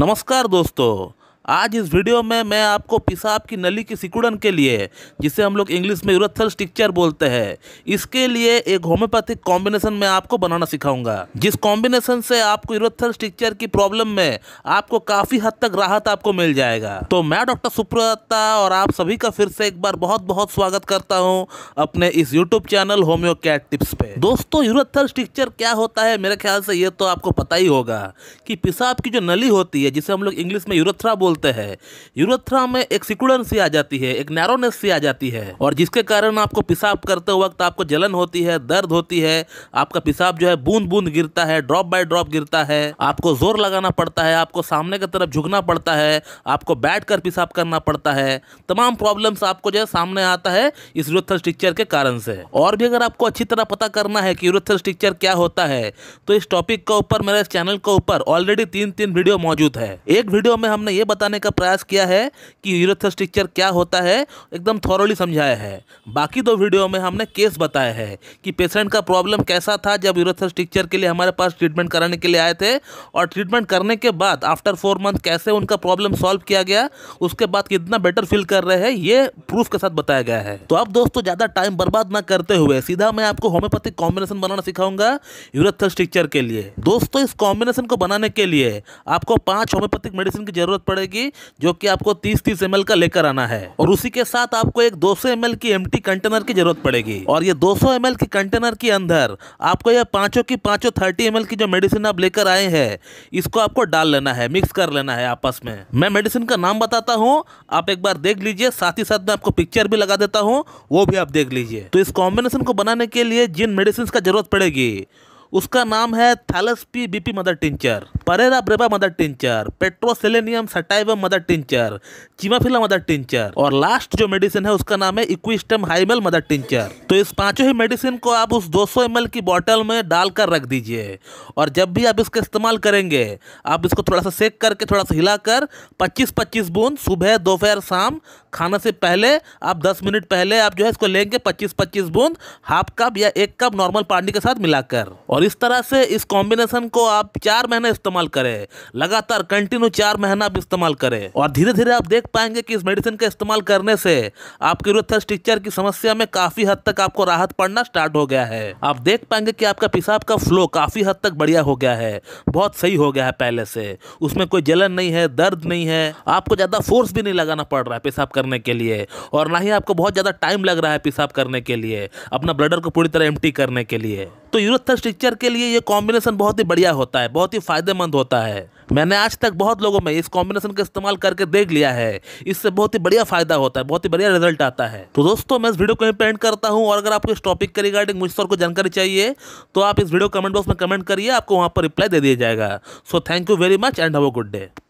नमस्कार दोस्तों आज इस वीडियो में मैं आपको पिसाब की नली की सिकुड़न के लिए जिसे हम लोग इंग्लिश में यूरथल स्टिक्चर बोलते हैं इसके लिए एक होम्योपैथिक कॉम्बिनेशन में आपको बनाना सिखाऊंगा जिस कॉम्बिनेशन से आपको यूरथल स्टिक्चर की प्रॉब्लम में आपको काफ़ी हद तक राहत आपको मिल जाएगा तो मैं डॉक्टर सुप्रदत्ता और आप सभी का फिर से एक बार बहुत बहुत स्वागत करता हूँ अपने इस यूट्यूब चैनल होम्यो टिप्स पे दोस्तों यूरथल स्टिक्चर क्या होता है मेरे ख्याल से ये तो आपको पता ही होगा कि पिसाब की जो नली होती है जिसे हम लोग इंग्लिश में यूरथ्रा बोल बोलते हैं यूरोथ्रा में एक सिकुड़न सी आ जाती है एक नैरोनेस सी आ जाती है और जिसके कारण आपको पिसाब करते वक्त आपको जलन होती है दर्द होती है आपका पिसाब जो है बूंद बूंद गिरता है ड्रॉप बाय ड्रॉप गिरता है आपको जोर लगाना पड़ता है आपको सामने की तरफ झुकना पड़ता है आपको बैठ कर पिसाब करना पड़ता है तमाम प्रॉब्लम्स आपको जो है सामने आता है इस यूरोथ्रल स्ट्रिक्चर के कारण से और भी अगर आपको अच्छी तरह पता करना है कि यूरोथ्रल स्ट्रिक्चर क्या होता है तो इस टॉपिक के ऊपर मेरे इस चैनल के ऊपर ऑलरेडी तीन तीन वीडियो मौजूद है एक वीडियो में हमने ये बता बताने का प्रयास किया है कि यूरोथस्टिक्चर क्या होता है एकदम थॉरली समझाया है बाकी दो वीडियो में हमने केस बताया है कि पेशेंट का प्रॉब्लम कैसा था जब यूरोथस्टिक्चर के लिए हमारे पास ट्रीटमेंट कराने के लिए आए थे और ट्रीटमेंट करने के बाद आफ्टर फोर मंथ कैसे उनका प्रॉब्लम सॉल्व किया गया उसके बाद कितना बेटर फील कर रहे हैं ये प्रूफ के साथ बताया गया है तो अब दोस्तों ज़्यादा टाइम बर्बाद ना करते हुए सीधा मैं आपको होम्योपैथिक कॉम्बिनेशन बनाना सिखाऊंगा यूरथल स्टिक्चर के लिए दोस्तों इस कॉम्बिनेशन को बनाने के लिए आपको पाँच होम्योपैथिक मेडिसिन की जरूरत पड़ेगी मिलेगी जो कि आपको 30 30 एम का लेकर आना है और उसी के साथ आपको एक 200 सौ की एम कंटेनर की जरूरत पड़ेगी और ये 200 सौ की कंटेनर के अंदर आपको यह पांचों की पांचों 30 एम की जो मेडिसिन आप लेकर आए हैं इसको आपको डाल लेना है मिक्स कर लेना है आपस में मैं मेडिसिन का नाम बताता हूँ आप एक बार देख लीजिए साथ ही साथ में आपको पिक्चर भी लगा देता हूँ वो भी आप देख लीजिए तो इस कॉम्बिनेशन को बनाने के लिए जिन मेडिसिन का जरूरत पड़ेगी उसका नाम है थैलसपी बीपी मदर टिंचर परेरा ब्रेबा मदर टिंचर पेट्रोसेलेनियम सटाइव मदर टिंचर चिमाफिला मदर टिंचर और लास्ट जो मेडिसिन है उसका नाम है इक्विस्टम हाइमल मदर टिंचर तो इस पांचों ही मेडिसिन को आप उस 200 सौ की बॉटल में डालकर रख दीजिए और जब भी आप इसका इस्तेमाल करेंगे आप इसको थोड़ा सा सेक करके थोड़ा सा हिलाकर पच्चीस पच्चीस बूंद सुबह दोपहर शाम खाने से पहले आप दस मिनट पहले आप जो है इसको लेंगे पच्चीस पच्चीस बूंद हाफ कप या एक कप नॉर्मल पानी के साथ मिलाकर और और इस तरह से इस कॉम्बिनेशन को आप चार महीने इस्तेमाल करें लगातार कंटिन्यू चार महीना आप इस्तेमाल करें और धीरे धीरे आप देख पाएंगे कि इस मेडिसिन का इस्तेमाल करने से आपकी स्ट्रिक्चर की समस्या में काफ़ी हद तक आपको राहत पड़ना स्टार्ट हो गया है आप देख पाएंगे कि आपका पेशाब का फ्लो काफ़ी हद तक बढ़िया हो गया है बहुत सही हो गया है पहले से उसमें कोई जलन नहीं है दर्द नहीं है आपको ज़्यादा फोर्स भी नहीं लगाना पड़ रहा है पेशाब करने के लिए और ना ही आपको बहुत ज़्यादा टाइम लग रहा है पेशाब करने के लिए अपना ब्लडर को पूरी तरह एम्प्टी करने के लिए तो यूरोस्थल टीचर के लिए ये कॉम्बिनेशन बहुत ही बढ़िया होता है बहुत ही फ़ायदेमंद होता है मैंने आज तक बहुत लोगों में इस कॉम्बिनेशन का इस्तेमाल करके देख लिया है इससे बहुत ही बढ़िया फायदा होता है बहुत ही बढ़िया रिजल्ट आता है तो दोस्तों मैं इस वीडियो को पेंट करता हूँ और अगर आपको इस टॉपिक के रिगार्डिंग मुझसे और कोई जानकारी चाहिए तो आप इस वीडियो कमेंट बॉक्स में कमेंट करिए आपको वहाँ पर रिप्लाई दे दिया जाएगा so thank you very much and have a good day